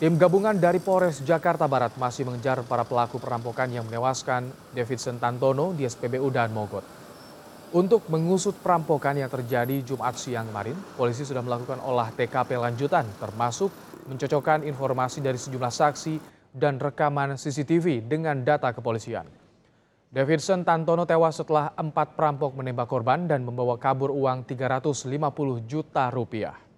tim gabungan dari polres jakarta barat masih mengejar para pelaku perampokan yang menewaskan davidson tantono di spbu dan mogot untuk mengusut perampokan yang terjadi jumat siang kemarin polisi sudah melakukan olah tkp lanjutan termasuk mencocokkan informasi dari sejumlah saksi dan rekaman CCTV dengan data kepolisian. Davidson Tantono tewas setelah empat perampok menembak korban dan membawa kabur uang 350 juta rupiah.